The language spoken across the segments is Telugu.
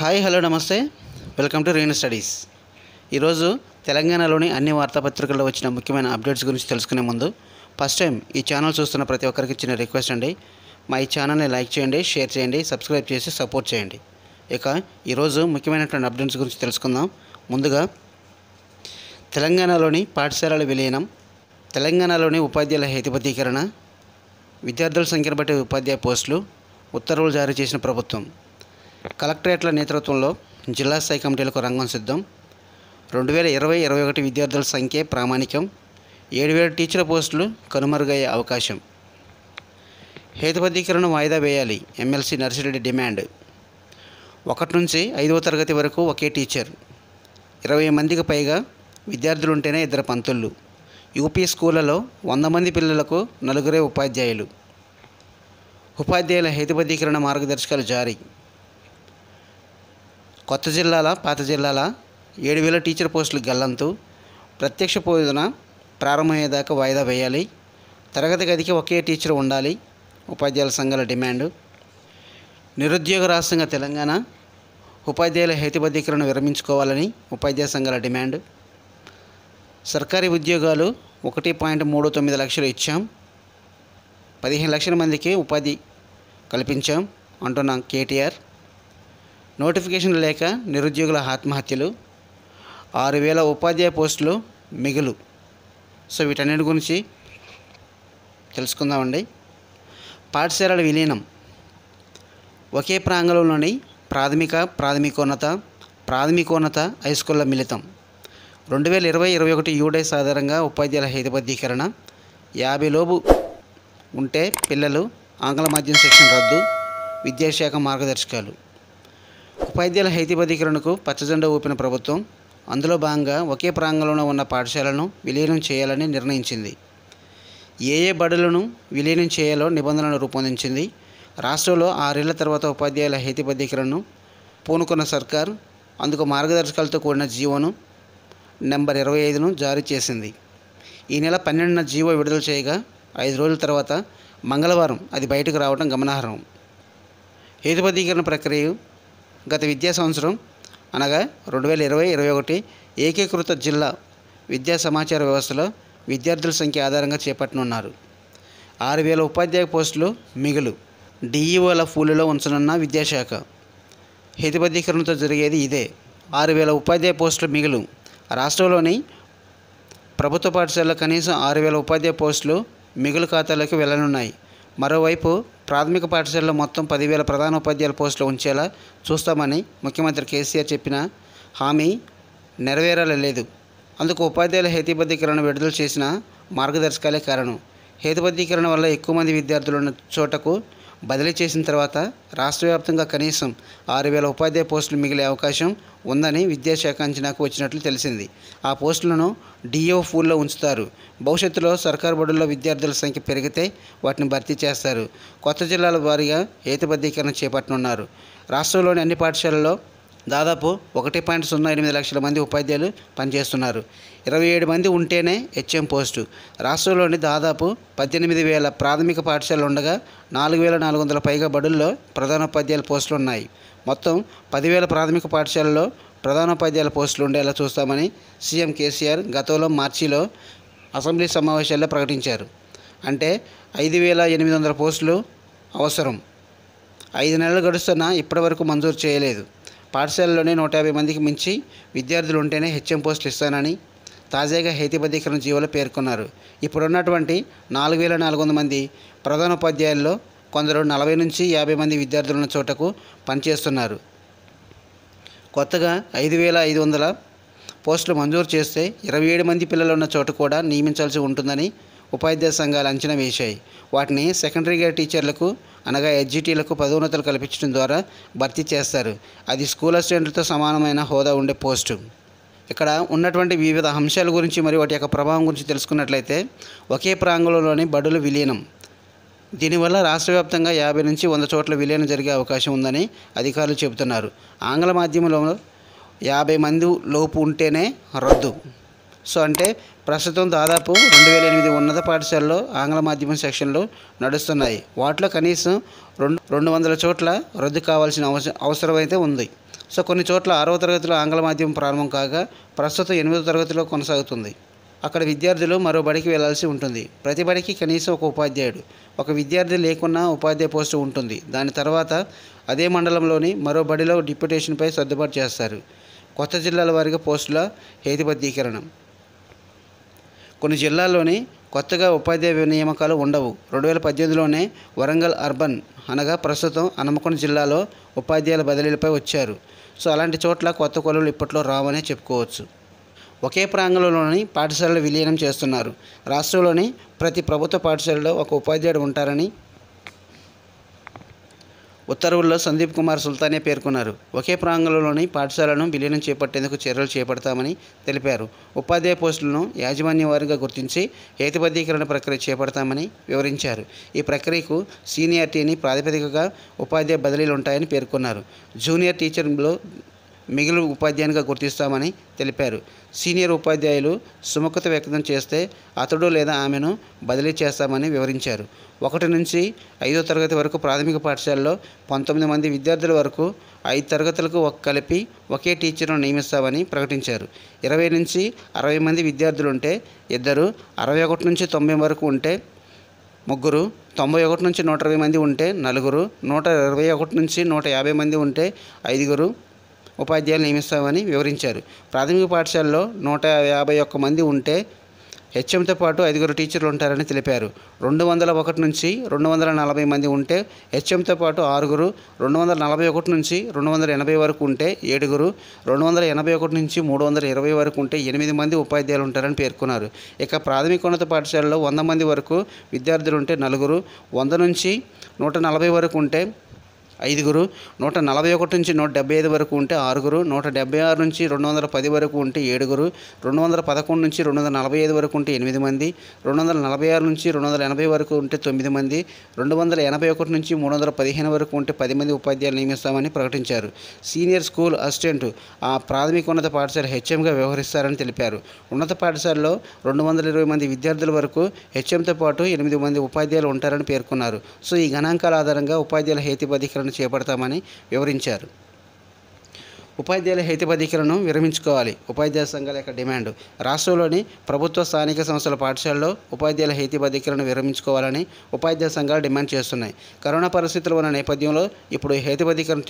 హాయ్ హలో నమస్తే వెల్కమ్ టు రేణు స్టడీస్ ఈరోజు తెలంగాణలోని అన్ని వార్తాపత్రికల్లో వచ్చిన ముఖ్యమైన అప్డేట్స్ గురించి తెలుసుకునే ముందు ఫస్ట్ టైం ఈ ఛానల్ చూస్తున్న ప్రతి ఒక్కరికి చిన్న రిక్వెస్ట్ అండి మా ఈ ఛానల్ని లైక్ చేయండి షేర్ చేయండి సబ్స్క్రైబ్ చేసి సపోర్ట్ చేయండి ఇక ఈరోజు ముఖ్యమైనటువంటి అప్డేట్స్ గురించి తెలుసుకుందాం ముందుగా తెలంగాణలోని పాఠశాలల విలీనం తెలంగాణలోని ఉపాధ్యాయుల హేతుబద్ధీకరణ విద్యార్థుల సంఖ్యను బట్టి ఉపాధ్యాయ పోస్టులు ఉత్తర్వులు జారీ చేసిన ప్రభుత్వం కలెక్టరేట్ల నేతృత్వంలో జిల్లా స్థాయి కమిటీలకు రంగం సిద్ధం రెండు వేల ఇరవై ఇరవై ఒకటి విద్యార్థుల సంఖ్య ప్రామాణికం ఏడు వేల టీచర్ పోస్టులు కనుమరుగయ్యే అవకాశం హేతుబద్ధీకరణ వాయిదా వేయాలి ఎమ్మెల్సీ నర్సిరెడ్డి డిమాండ్ ఒకటి నుంచి ఐదవ తరగతి వరకు ఒకే టీచర్ ఇరవై మందికి పైగా విద్యార్థులు ఉంటేనే ఇద్దరు పంతుళ్ళు యూపీ స్కూళ్ళలో వంద మంది పిల్లలకు నలుగురే ఉపాధ్యాయులు ఉపాధ్యాయుల హేతుబద్ధీకరణ మార్గదర్శకాలు జారీ కొత్త జిల్లాల పాత జిల్లాల ఏడు వేల టీచర్ పోస్టులు గల్లంతు ప్రత్యక్ష బోధన ప్రారంభమయ్యేదాకా వాయిదా వేయాలి తరగతి గదికి ఒకే టీచర్ ఉండాలి ఉపాధ్యాయుల సంఘాల డిమాండ్ నిరుద్యోగ రాష్ట్రంగా తెలంగాణ ఉపాధ్యాయుల హేతుబద్ధీకరణ విరమించుకోవాలని ఉపాధ్యాయ సంఘాల డిమాండ్ సర్కారీ ఉద్యోగాలు ఒకటి పాయింట్ మూడు తొమ్మిది లక్షలు ఇచ్చాం పదిహేను లక్షల మందికి ఉపాధి కల్పించాం అంటున్నాం కేటీఆర్ నోటిఫికేషన్ లేక నిరుద్యోగుల ఆత్మహత్యలు ఆరు వేల ఉపాధ్యాయ పోస్టులు మిగులు సో వీటన్నిటి గురించి తెలుసుకుందామండి పాఠశాలల విలీనం ఒకే ప్రాంగణంలోని ప్రాథమిక ప్రాథమికోన్నత ప్రాథమికోన్నత హై స్కూళ్ళ మిళితం రెండు వేల ఇరవై ఇరవై ఒకటి యూడైస్ ఆధారంగా ఉపాధ్యాయుల హేతుబద్ధీకరణ యాభై లోపు ఉంటే పిల్లలు ఆంగ్ల మాధ్యమ శిక్షణ రద్దు విద్యాశాఖ మార్గదర్శకాలు ఉపాధ్యాయుల హైతిబద్ధీకరణకు పచ్చజెండా ఊపిన ప్రభుత్వం అందులో భాగంగా ఒకే ప్రాంగంలోనే ఉన్న పాఠశాలను విలీనం చేయాలని నిర్ణయించింది ఏ ఏ బడులను విలీనం చేయాలో నిబంధనలు రూపొందించింది రాష్ట్రంలో ఆరేళ్ల తర్వాత ఉపాధ్యాయుల హేతిబద్ధీకరణను పూనుకున్న సర్కార్ అందుకు మార్గదర్శకాలతో కూడిన జీవోను నెంబర్ ఇరవై ఐదును జారీ చేసింది ఈ నెల పన్నెండున జీవో విడుదల చేయగా ఐదు రోజుల తర్వాత మంగళవారం అది బయటకు రావడం గమనార్హం హేతుబద్ధీకరణ ప్రక్రియ గత విద్యా సంవత్సరం అనగా రెండు వేల ఇరవై ఇరవై ఒకటి ఏకీకృత జిల్లా విద్యా సమాచార వ్యవస్థలో విద్యార్థుల సంఖ్య ఆధారంగా చేపట్టనున్నారు ఆరు వేల ఉపాధ్యాయ పోస్టులు మిగులు డిఈఓల పూలులో ఉంచనున్న విద్యాశాఖ హితబద్ధీకరణతో జరిగేది ఇదే ఆరు వేల ఉపాధ్యాయ పోస్టులు మిగులు రాష్ట్రంలోని ప్రభుత్వ పాఠశాలలో కనీసం ఆరు వేల ఉపాధ్యాయ పోస్టులు మిగులు ఖాతాలోకి వెళ్ళనున్నాయి మరోవైపు ప్రాథమిక పాఠశాలలో మొత్తం పదివేల ప్రధాన ఉపాధ్యాయుల పోస్టులు ఉంచేలా చూస్తామని ముఖ్యమంత్రి కేసీఆర్ చెప్పిన హామీ నెరవేరలేదు అందుకు ఉపాధ్యాయుల హేతుబద్ధీకరణ విడుదల చేసిన మార్గదర్శకాలే కారణం హేతుబద్ధీకరణ వల్ల ఎక్కువ మంది విద్యార్థులు ఉన్న చోటకు బదిలీ చేసిన తర్వాత రాష్ట్ర వ్యాప్తంగా కనీసం ఆరు వేల ఉపాధ్యాయ పోస్టులు మిగిలే అవకాశం ఉందని విద్యాశాఖ అంచనాకు వచ్చినట్లు తెలిసింది ఆ పోస్టులను డిఓ పూల్లో ఉంచుతారు భవిష్యత్తులో సర్కారు బడుల్లో విద్యార్థుల సంఖ్య పెరిగితే వాటిని భర్తీ చేస్తారు కొత్త జిల్లాల వారీగా ఏతబద్ధీకరణ చేపట్టనున్నారు రాష్ట్రంలోని అన్ని పాఠశాలల్లో దాదాపు ఒకటి పాయింట్ సున్నా ఎనిమిది లక్షల మంది ఉపాధ్యాయులు పనిచేస్తున్నారు ఇరవై ఏడు మంది ఉంటేనే హెచ్ఎం పోస్టు రాష్ట్రంలోని దాదాపు పద్దెనిమిది వేల ప్రాథమిక పాఠశాలలు ఉండగా నాలుగు వేల నాలుగు వందల పైగా బడుల్లో ప్రధానోపాధ్యాయుల పోస్టులు ఉన్నాయి మొత్తం పదివేల ప్రాథమిక పాఠశాలలో ప్రధానోపాధ్యాయుల పోస్టులు ఉండేలా చూస్తామని సీఎం కేసీఆర్ గతంలో మార్చిలో అసెంబ్లీ సమావేశాల్లో ప్రకటించారు అంటే ఐదు వేల ఎనిమిది వందల పోస్టులు అవసరం ఐదు నెలలు గడుస్తున్నా ఇప్పటివరకు మంజూరు చేయలేదు పాఠశాలలోనే నూట యాభై మందికి మించి విద్యార్థులు ఉంటేనే హెచ్ఎం పోస్టులు ఇస్తానని తాజాగా హేతిబద్ధీకరణ జీవోలు పేర్కొన్నారు ఇప్పుడున్నటువంటి నాలుగు వేల నాలుగు వంద మంది ప్రధాన ఉపాధ్యాయుల్లో కొందరు నలభై నుంచి యాభై మంది విద్యార్థులున్న చోటకు పనిచేస్తున్నారు కొత్తగా ఐదు వేల ఐదు వందల పోస్టులు మంజూరు చేస్తే ఇరవై ఏడు మంది పిల్లలు ఉన్న చోట కూడా నియమించాల్సి ఉంటుందని ఉపాధ్యాయ సంఘాలు అంచనా వేశాయి వాటిని గ్రేడ్ టీచర్లకు అనగా ఎడ్జిటీలకు పదోన్నతలు కల్పించడం ద్వారా భర్తీ చేస్తారు అది స్కూల్ అసిస్టెంట్లతో సమానమైన హోదా ఉండే పోస్టు ఇక్కడ ఉన్నటువంటి వివిధ అంశాల గురించి మరియు వాటి యొక్క ప్రభావం గురించి తెలుసుకున్నట్లయితే ఒకే ప్రాంగణంలోని బడులు విలీనం దీనివల్ల రాష్ట్ర వ్యాప్తంగా యాభై నుంచి వంద చోట్ల విలీనం జరిగే అవకాశం ఉందని అధికారులు చెబుతున్నారు ఆంగ్ల మాధ్యమంలో యాభై మంది లోపు ఉంటేనే రద్దు సో అంటే ప్రస్తుతం దాదాపు రెండు వేల ఎనిమిది ఉన్నత పాఠశాలలో ఆంగ్ల మాధ్యమం సెక్షన్లు నడుస్తున్నాయి వాటిలో కనీసం రెండు రెండు వందల చోట్ల రద్దు కావాల్సిన అవసరం అయితే ఉంది సో కొన్ని చోట్ల ఆరవ తరగతిలో ఆంగ్ల మాధ్యమం ప్రారంభం కాగా ప్రస్తుతం ఎనిమిదో తరగతిలో కొనసాగుతుంది అక్కడ విద్యార్థులు మరో బడికి వెళ్లాల్సి ఉంటుంది ప్రతి బడికి కనీసం ఒక ఉపాధ్యాయుడు ఒక విద్యార్థి లేకున్నా ఉపాధ్యాయ పోస్టు ఉంటుంది దాని తర్వాత అదే మండలంలోని మరో బడిలో డిప్యుటేషన్పై సర్దుబాటు చేస్తారు కొత్త జిల్లాల వారికి పోస్టుల హేతుబద్ధీకరణం కొన్ని జిల్లాల్లోని కొత్తగా ఉపాధ్యాయ నియామకాలు ఉండవు రెండు వేల పద్దెనిమిదిలోనే వరంగల్ అర్బన్ అనగా ప్రస్తుతం హనుమకొండ జిల్లాలో ఉపాధ్యాయుల బదిలీలపై వచ్చారు సో అలాంటి చోట్ల కొత్త కొలువులు ఇప్పట్లో రావనే చెప్పుకోవచ్చు ఒకే ప్రాంగణంలోని పాఠశాలలు విలీనం చేస్తున్నారు రాష్ట్రంలోని ప్రతి ప్రభుత్వ పాఠశాలలో ఒక ఉపాధ్యాయుడు ఉంటారని ఉత్తర్వుల్లో సందీప్ కుమార్ సుల్తానే పేర్కొన్నారు ఒకే ప్రాంగణంలోని పాఠశాలను విలీనం చేపట్టేందుకు చర్యలు చేపడతామని తెలిపారు ఉపాధ్యాయ పోస్టులను యాజమాన్య వారిగా గుర్తించి హేతుబద్ధీకరణ ప్రక్రియ చేపడతామని వివరించారు ఈ ప్రక్రియకు సీనియర్టీని ప్రాతిపదికగా ఉపాధ్యాయ బదిలీలు ఉంటాయని పేర్కొన్నారు జూనియర్ టీచర్లో మిగిలిన ఉపాధ్యాయునిగా గుర్తిస్తామని తెలిపారు సీనియర్ ఉపాధ్యాయులు సుముఖత వ్యక్తం చేస్తే అతడు లేదా ఆమెను బదిలీ చేస్తామని వివరించారు ఒకటి నుంచి ఐదో తరగతి వరకు ప్రాథమిక పాఠశాలలో పంతొమ్మిది మంది విద్యార్థుల వరకు ఐదు తరగతులకు కలిపి ఒకే టీచర్ను నియమిస్తామని ప్రకటించారు ఇరవై నుంచి అరవై మంది విద్యార్థులు ఉంటే ఇద్దరు అరవై ఒకటి నుంచి తొంభై వరకు ఉంటే ముగ్గురు తొంభై ఒకటి నుంచి నూట ఇరవై మంది ఉంటే నలుగురు నూట ఇరవై ఒకటి నుంచి నూట యాభై మంది ఉంటే ఐదుగురు ఉపాధ్యాయులు నియమిస్తామని వివరించారు ప్రాథమిక పాఠశాలలో నూట యాభై ఒక్క మంది ఉంటే హెచ్ఎంతో పాటు ఐదుగురు టీచర్లు ఉంటారని తెలిపారు రెండు వందల ఒకటి నుంచి రెండు వందల నలభై మంది ఉంటే హెచ్ఎంతో పాటు ఆరుగురు రెండు వందల నలభై ఒకటి నుంచి రెండు వందల ఎనభై వరకు ఉంటే ఏడుగురు రెండు వందల ఎనభై ఒకటి నుంచి మూడు వందల ఇరవై వరకు ఉంటే ఎనిమిది మంది ఉపాధ్యాయులు ఉంటారని పేర్కొన్నారు ఇక ప్రాథమికోన్నత పాఠశాలలో వంద మంది వరకు విద్యార్థులు ఉంటే నలుగురు వంద నుంచి నూట నలభై వరకు ఉంటే ఐదుగురు నూట నలభై ఒకటి నుంచి నూట డెబ్బై ఐదు వరకు ఉంటే ఆరుగురు నూట డెబ్బై ఆరు నుంచి రెండు వందల పది వరకు ఉంటే ఏడుగురు రెండు వందల పదకొండు నుంచి రెండు వందల నలభై ఐదు వరకు ఉంటే ఎనిమిది మంది రెండు వందల నలభై ఆరు నుంచి రెండు వందల ఎనభై వరకు ఉంటే తొమ్మిది మంది రెండు వందల ఎనభై ఒకటి నుంచి మూడు వందల పదిహేను వరకు ఉంటే పది మంది ఉపాధ్యాయులు నియమిస్తామని ప్రకటించారు సీనియర్ స్కూల్ అసిస్టెంట్ ఆ ప్రాథమికోన్నత పాఠశాల హెచ్ఎంగా వ్యవహరిస్తారని తెలిపారు ఉన్నత పాఠశాలలో రెండు వందల ఇరవై మంది విద్యార్థుల వరకు హెచ్ఎంతో పాటు ఎనిమిది మంది ఉపాధ్యాయులు ఉంటారని పేర్కొన్నారు సో ఈ గణాంకాల ఆధారంగా ఉపాధ్యాయుల హేతిబద్ధీకరణ చర్యలు చేపడతామని వివరించారు ఉపాధ్యాయుల హేతుబదికలను విరమించుకోవాలి ఉపాధ్యాయ సంఘాల యొక్క డిమాండ్ రాష్ట్రంలోని ప్రభుత్వ స్థానిక సంస్థల పాఠశాలలో ఉపాధ్యాయుల హేతుబదికలను విరమించుకోవాలని ఉపాధ్యాయ సంఘాలు డిమాండ్ చేస్తున్నాయి కరోనా పరిస్థితులు ఉన్న నేపథ్యంలో ఇప్పుడు హేతుబదికరణ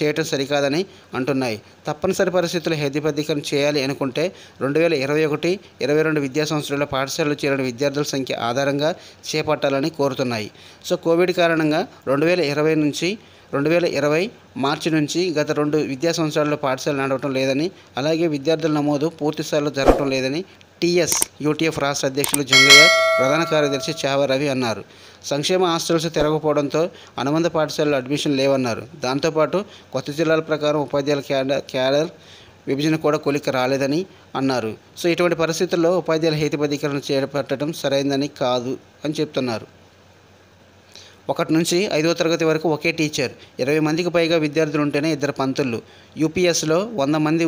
చేయటం సరికాదని అంటున్నాయి తప్పనిసరి పరిస్థితులు హేతుబదికరణ చేయాలి అనుకుంటే రెండు వేల ఇరవై ఒకటి ఇరవై రెండు విద్యా సంవత్సరాల పాఠశాలలు చేరిన విద్యార్థుల సంఖ్య ఆధారంగా చేపట్టాలని కోరుతున్నాయి సో కోవిడ్ కారణంగా రెండు వేల ఇరవై నుంచి రెండు వేల ఇరవై మార్చి నుంచి గత రెండు విద్యా సంవత్సరాల్లో పాఠశాల నడవటం లేదని అలాగే విద్యార్థుల నమోదు పూర్తిస్థాయిలో జరగటం లేదని టీఎస్ యూటీఎఫ్ రాష్ట్ర అధ్యక్షులు జంగయ్య ప్రధాన కార్యదర్శి చావ రవి అన్నారు సంక్షేమ హాస్టల్స్ తిరగకపోవడంతో అనుబంధ పాఠశాలలో అడ్మిషన్ లేవన్నారు దాంతోపాటు కొత్త జిల్లాల ప్రకారం ఉపాధ్యాయుల క్యాడర్ క్యాడర్ విభజన కూడా కొలిక రాలేదని అన్నారు సో ఇటువంటి పరిస్థితుల్లో ఉపాధ్యాయుల హేతుబద్ధీకరణ చేపట్టడం సరైందని కాదు అని చెప్తున్నారు ఒకటి నుంచి ఐదో తరగతి వరకు ఒకే టీచర్ ఇరవై మందికి పైగా విద్యార్థులు ఉంటేనే ఇద్దరు పంతులు యూపీఎస్లో వంద మంది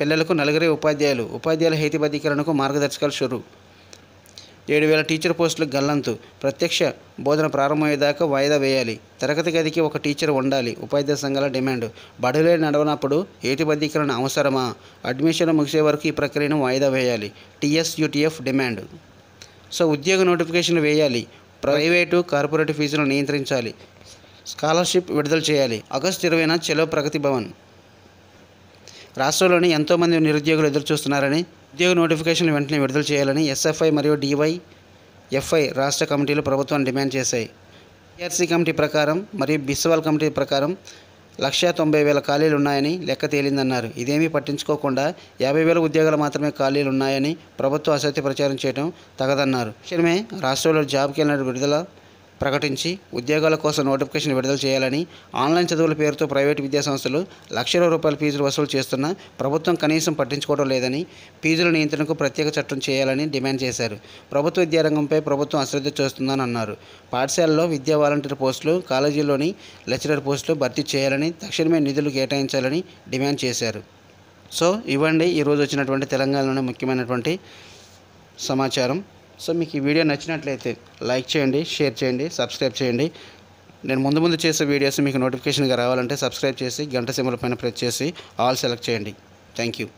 పిల్లలకు నలుగురే ఉపాధ్యాయులు ఉపాధ్యాయుల హేతుబద్ధీకరణకు మార్గదర్శకాలు షురు ఏడు వేల టీచర్ పోస్టులు గల్లంతు ప్రత్యక్ష బోధన ప్రారంభమయ్యేదాకా వాయిదా వేయాలి తరగతి గదికి ఒక టీచర్ ఉండాలి ఉపాధ్యాయ సంఘాల డిమాండ్ బడులే నడవనప్పుడు ఏటిబద్ధీకరణ అవసరమా అడ్మిషన్ ముగిసే వరకు ఈ ప్రక్రియను వాయిదా వేయాలి టీఎస్యూటీఎఫ్ డిమాండ్ సో ఉద్యోగ నోటిఫికేషన్ వేయాలి ప్రైవేటు కార్పొరేట్ ఫీజులను నియంత్రించాలి స్కాలర్షిప్ విడుదల చేయాలి ఆగస్టు ఇరవైన చెలో ప్రగతి భవన్ రాష్ట్రంలోని ఎంతోమంది నిరుద్యోగులు ఎదురుచూస్తున్నారని ఉద్యోగ నోటిఫికేషన్లు వెంటనే విడుదల చేయాలని ఎస్ఎఫ్ఐ మరియు డివై ఎఫ్ఐ రాష్ట్ర కమిటీలు ప్రభుత్వాన్ని డిమాండ్ చేశాయి టీఆర్సీ కమిటీ ప్రకారం మరియు బిస్వాల్ కమిటీ ప్రకారం లక్షా తొంభై వేల ఖాళీలు ఉన్నాయని లెక్క తేలిందన్నారు ఇదేమీ పట్టించుకోకుండా యాభై వేల ఉద్యోగాలు మాత్రమే ఖాళీలు ఉన్నాయని ప్రభుత్వ అసత్య ప్రచారం చేయడం తగదన్నారు విషయమే రాష్ట్రంలో జాబ్ క్యాలెండర్ విడుదల ప్రకటించి ఉద్యోగాల కోసం నోటిఫికేషన్ విడుదల చేయాలని ఆన్లైన్ చదువుల పేరుతో ప్రైవేటు విద్యాసంస్థలు లక్షల రూపాయల ఫీజులు వసూలు చేస్తున్నా ప్రభుత్వం కనీసం పట్టించుకోవడం లేదని ఫీజుల నియంత్రణకు ప్రత్యేక చట్టం చేయాలని డిమాండ్ చేశారు ప్రభుత్వ విద్యారంగంపై ప్రభుత్వం అశ్రద్ధ చేస్తుందని అన్నారు పాఠశాలలో విద్యా వాలంటీర్ పోస్టులు కాలేజీల్లోని లెక్చరర్ పోస్టులు భర్తీ చేయాలని తక్షణమే నిధులు కేటాయించాలని డిమాండ్ చేశారు సో ఇవ్వండి ఈరోజు వచ్చినటువంటి తెలంగాణలోని ముఖ్యమైనటువంటి సమాచారం సో మీకు ఈ వీడియో నచ్చినట్లయితే లైక్ చేయండి షేర్ చేయండి సబ్స్క్రైబ్ చేయండి నేను ముందు ముందు చేసే వీడియోస్ మీకు నోటిఫికేషన్గా రావాలంటే సబ్స్క్రైబ్ చేసి గంట సింబల్ పైన ప్రెస్ చేసి ఆల్ సెలెక్ట్ చేయండి థ్యాంక్ యూ